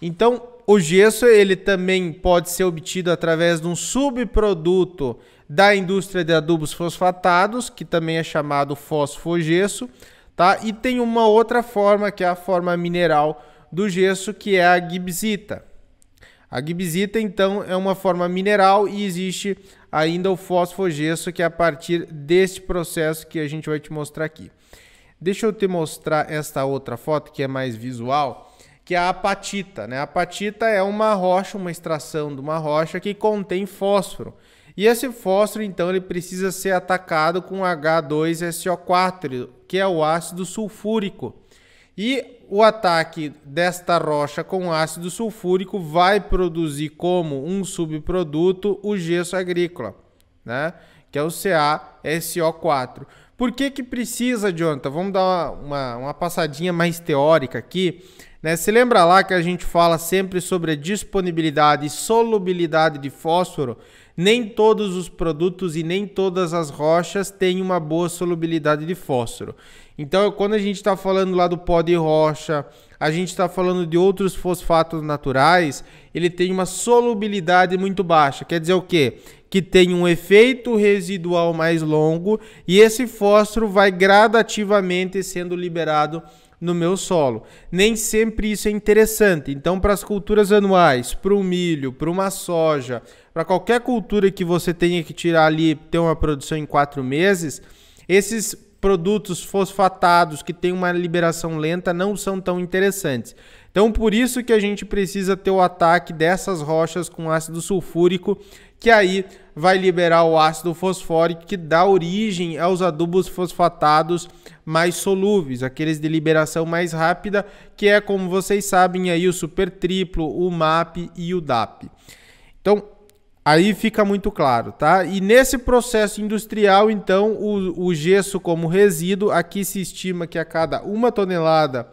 Então, o gesso ele também pode ser obtido através de um subproduto da indústria de adubos fosfatados, que também é chamado fosfogesso, tá? E tem uma outra forma que é a forma mineral do gesso, que é a gibsita. A gibsita então é uma forma mineral e existe ainda o fosfogesso, que é a partir deste processo que a gente vai te mostrar aqui. Deixa eu te mostrar esta outra foto que é mais visual que é a apatita. Né? A apatita é uma rocha, uma extração de uma rocha que contém fósforo. E esse fósforo, então, ele precisa ser atacado com H2SO4, que é o ácido sulfúrico. E o ataque desta rocha com ácido sulfúrico vai produzir como um subproduto o gesso agrícola, né? que é o CaSO4. Por que que precisa, Jonathan? Vamos dar uma, uma passadinha mais teórica aqui. Né? Se lembra lá que a gente fala sempre sobre a disponibilidade e solubilidade de fósforo? Nem todos os produtos e nem todas as rochas têm uma boa solubilidade de fósforo. Então, quando a gente está falando lá do pó de rocha, a gente está falando de outros fosfatos naturais, ele tem uma solubilidade muito baixa. Quer dizer o quê? que tem um efeito residual mais longo e esse fósforo vai gradativamente sendo liberado no meu solo. Nem sempre isso é interessante. Então, para as culturas anuais, para o milho, para uma soja, para qualquer cultura que você tenha que tirar ali, ter uma produção em quatro meses, esses produtos fosfatados que têm uma liberação lenta não são tão interessantes. Então, por isso que a gente precisa ter o ataque dessas rochas com ácido sulfúrico que aí vai liberar o ácido fosfórico que dá origem aos adubos fosfatados mais solúveis, aqueles de liberação mais rápida, que é como vocês sabem aí o super triplo, o MAP e o DAP. Então, aí fica muito claro, tá? E nesse processo industrial, então, o, o gesso como resíduo, aqui se estima que a cada uma tonelada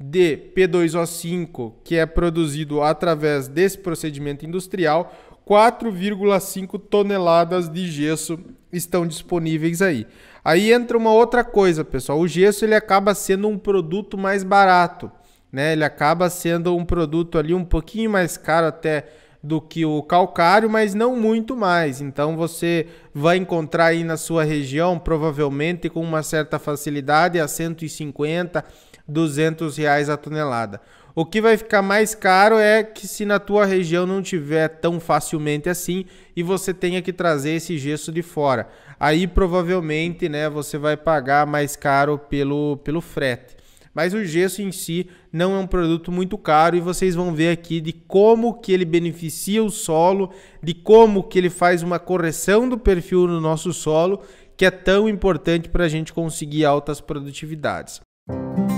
de P2O5 que é produzido através desse procedimento industrial, 4,5 toneladas de gesso estão disponíveis aí. Aí entra uma outra coisa, pessoal. O gesso ele acaba sendo um produto mais barato, né? Ele acaba sendo um produto ali um pouquinho mais caro até do que o calcário, mas não muito mais. Então você vai encontrar aí na sua região, provavelmente com uma certa facilidade, a 150, 200 reais a tonelada. O que vai ficar mais caro é que se na tua região não tiver tão facilmente assim e você tenha que trazer esse gesso de fora. Aí provavelmente, né, você vai pagar mais caro pelo, pelo frete. Mas o gesso em si não é um produto muito caro e vocês vão ver aqui de como que ele beneficia o solo, de como que ele faz uma correção do perfil no nosso solo, que é tão importante para a gente conseguir altas produtividades. Música